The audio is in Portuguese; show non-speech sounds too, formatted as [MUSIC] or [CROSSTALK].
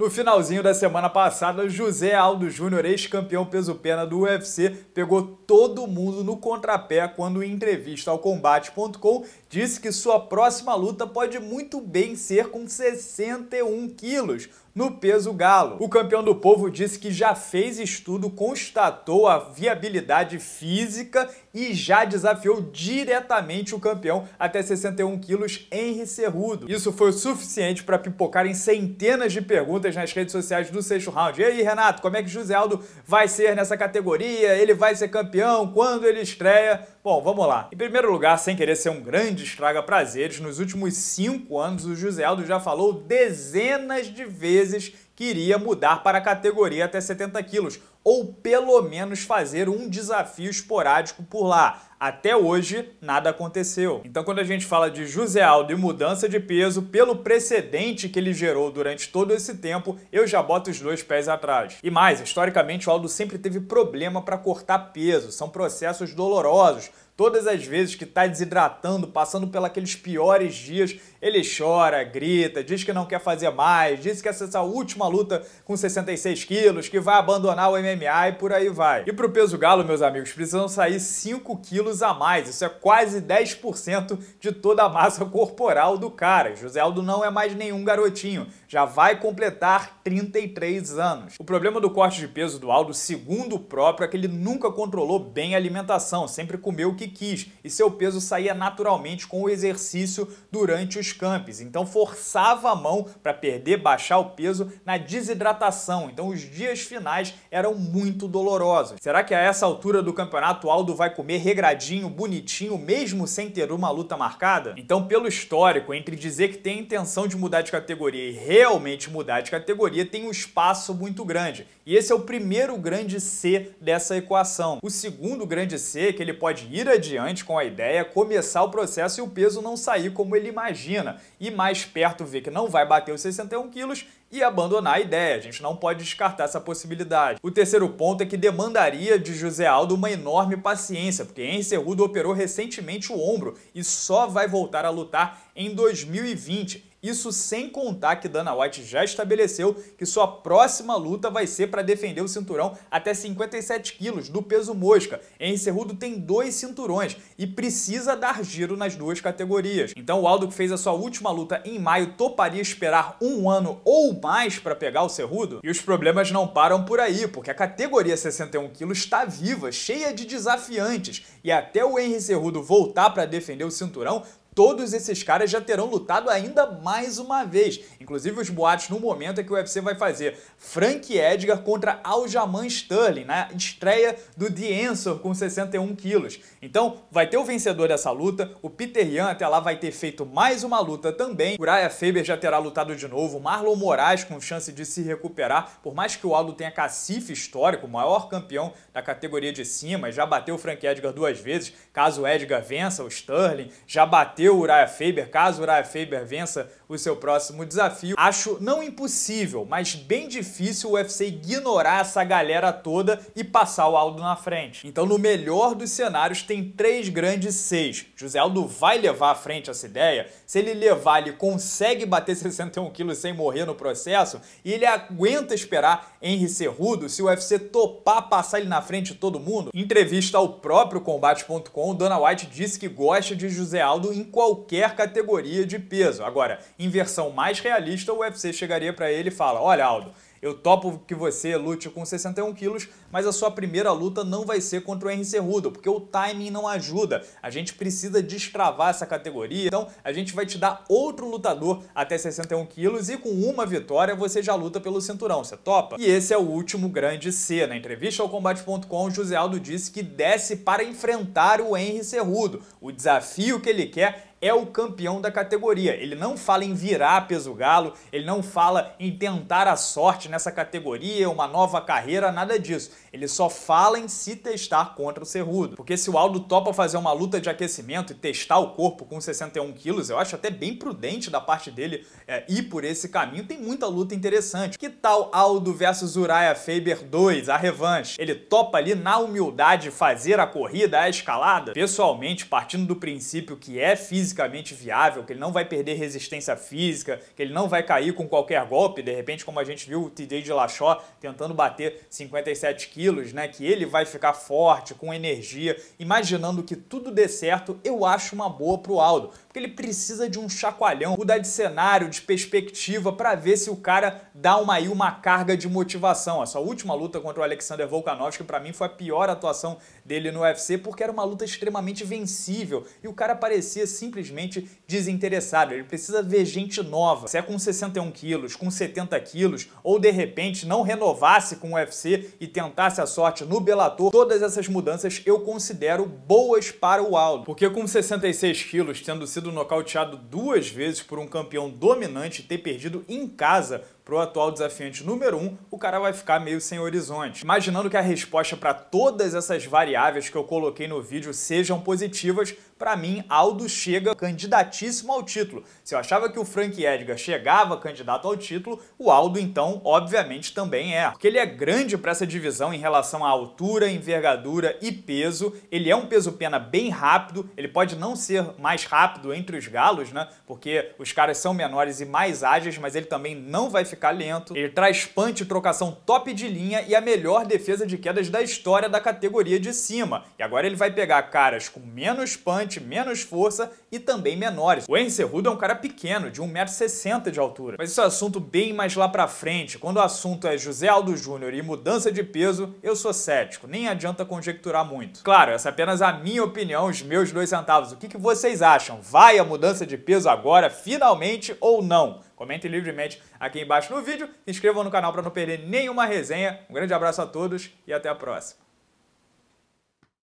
No finalzinho da semana passada, José Aldo Júnior, ex-campeão peso-pena do UFC, pegou todo mundo no contrapé quando, em entrevista ao Combate.com, disse que sua próxima luta pode muito bem ser com 61 quilos, no peso galo, o campeão do povo disse que já fez estudo, constatou a viabilidade física e já desafiou diretamente o campeão até 61 quilos, Henry Cerrudo. Isso foi o suficiente para pipocarem centenas de perguntas nas redes sociais do sexto round. E aí, Renato, como é que José Aldo vai ser nessa categoria? Ele vai ser campeão? Quando ele estreia? Bom, vamos lá. Em primeiro lugar, sem querer ser um grande estraga prazeres, nos últimos cinco anos o José Aldo já falou dezenas de vezes meses que iria mudar para a categoria até 70 quilos, ou pelo menos fazer um desafio esporádico por lá. Até hoje, nada aconteceu. Então, quando a gente fala de José Aldo e mudança de peso, pelo precedente que ele gerou durante todo esse tempo, eu já boto os dois pés atrás. E mais, historicamente, o Aldo sempre teve problema para cortar peso, são processos dolorosos. Todas as vezes que está desidratando, passando pelos piores dias, ele chora, grita, diz que não quer fazer mais, diz que essa é essa última luta com 66 quilos, que vai abandonar o MMA e por aí vai. E para o peso galo, meus amigos, precisam sair 5 quilos quilos a mais, isso é quase 10% de toda a massa corporal do cara. José Aldo não é mais nenhum garotinho, já vai completar 33 anos. O problema do corte de peso do Aldo, segundo o próprio, é que ele nunca controlou bem a alimentação, sempre comeu o que quis e seu peso saía naturalmente com o exercício durante os campos. Então forçava a mão para perder, baixar o peso na desidratação. Então os dias finais eram muito dolorosos. Será que a essa altura do campeonato Aldo vai comer regradinho alinhadinho, bonitinho, mesmo sem ter uma luta marcada? Então, pelo histórico, entre dizer que tem intenção de mudar de categoria e realmente mudar de categoria, tem um espaço muito grande. E esse é o primeiro grande C dessa equação. O segundo grande C é que ele pode ir adiante com a ideia, começar o processo e o peso não sair como ele imagina. E mais perto ver que não vai bater os 61 quilos e abandonar a ideia. A gente não pode descartar essa possibilidade. O terceiro ponto é que demandaria de José Aldo uma enorme paciência, porque Henry Rudo operou recentemente o ombro e só vai voltar a lutar em 2020. Isso sem contar que Dana White já estabeleceu que sua próxima luta vai ser para defender o cinturão até 57 quilos do peso mosca. Henry Cerrudo tem dois cinturões e precisa dar giro nas duas categorias. Então o Aldo que fez a sua última luta em maio toparia esperar um ano ou mais para pegar o Cerrudo? E os problemas não param por aí, porque a categoria 61 quilos está viva, cheia de desafiantes e até o Henry Cerrudo voltar para defender o cinturão, todos esses caras já terão lutado ainda mais uma vez. Inclusive, os boatos no momento é que o UFC vai fazer Frank Edgar contra Aljamain Sterling, na né? estreia do The Answer com 61 quilos. Então, vai ter o vencedor dessa luta, o Peter Yan até lá vai ter feito mais uma luta também, Uriah Faber já terá lutado de novo, Marlon Moraes com chance de se recuperar, por mais que o Aldo tenha cacife histórico, maior campeão da categoria de cima, já bateu o Frank Edgar duas vezes, caso o Edgar vença o Sterling, já bateu o Uriah Faber, caso o Uriah Faber vença o seu próximo desafio. Acho não impossível, mas bem difícil o UFC ignorar essa galera toda e passar o Aldo na frente. Então, no melhor dos cenários, tem três grandes seis. José Aldo vai levar à frente essa ideia. Se ele levar, ele consegue bater 61 [LAUGHS] quilos sem morrer no processo e ele aguenta esperar Henry Cerrudo se o UFC topar passar ele na frente de todo mundo. Em entrevista ao próprio Combate.com, Donna White disse que gosta de José Aldo em qualquer categoria de peso. Agora, em versão mais realista, o UFC chegaria para ele e fala: Olha, Aldo, eu topo que você lute com 61 quilos, mas a sua primeira luta não vai ser contra o Henry Cerrudo, porque o timing não ajuda. A gente precisa destravar essa categoria, então a gente vai te dar outro lutador até 61 quilos e com uma vitória você já luta pelo cinturão, você topa? E esse é o último grande C. Na entrevista ao combate.com, José Aldo disse que desce para enfrentar o Henry Cerrudo. O desafio que ele quer é o campeão da categoria. Ele não fala em virar peso galo, ele não fala em tentar a sorte nessa categoria, uma nova carreira, nada disso. Ele só fala em se testar contra o Cerrudo. Porque se o Aldo topa fazer uma luta de aquecimento e testar o corpo com 61 quilos, eu acho até bem prudente da parte dele é, ir por esse caminho. Tem muita luta interessante. Que tal Aldo versus Uriah Faber 2, a revanche? Ele topa ali na humildade fazer a corrida, a escalada? Pessoalmente, partindo do princípio que é físico fisicamente viável, que ele não vai perder resistência física, que ele não vai cair com qualquer golpe, de repente, como a gente viu o TJ de Lachó tentando bater 57 quilos, né? Que ele vai ficar forte, com energia. Imaginando que tudo dê certo, eu acho uma boa pro Aldo porque ele precisa de um chacoalhão, mudar de cenário, de perspectiva, para ver se o cara dá uma, aí uma carga de motivação. Essa última luta contra o Alexander Volkanovski, para mim, foi a pior atuação dele no UFC, porque era uma luta extremamente vencível e o cara parecia simplesmente desinteressado. Ele precisa ver gente nova. Se é com 61 quilos, com 70 quilos, ou de repente não renovasse com o UFC e tentasse a sorte no Bellator, todas essas mudanças eu considero boas para o Aldo. Porque com 66 quilos, tendo sido sido nocauteado duas vezes por um campeão dominante e ter perdido em casa para o atual desafiante número 1, um, o cara vai ficar meio sem horizonte. Imaginando que a resposta para todas essas variáveis que eu coloquei no vídeo sejam positivas, para mim, Aldo chega candidatíssimo ao título. Se eu achava que o Frank Edgar chegava candidato ao título, o Aldo então, obviamente, também é. Porque ele é grande para essa divisão em relação à altura, envergadura e peso. Ele é um peso pena bem rápido, ele pode não ser mais rápido entre os galos, né? Porque os caras são menores e mais ágeis, mas ele também não vai ficar lento. Ele traz punch, trocação top de linha e a melhor defesa de quedas da história da categoria de cima. E agora ele vai pegar caras com menos punch bastante menos força e também menores. O Henry Cerrudo é um cara pequeno, de 1,60m de altura. Mas isso é assunto bem mais lá pra frente. Quando o assunto é José Aldo Júnior e mudança de peso, eu sou cético, nem adianta conjecturar muito. Claro, essa é apenas a minha opinião, os meus dois centavos. O que, que vocês acham? Vai a mudança de peso agora, finalmente, ou não? Comentem livremente aqui embaixo no vídeo, se inscrevam no canal para não perder nenhuma resenha. Um grande abraço a todos e até a próxima.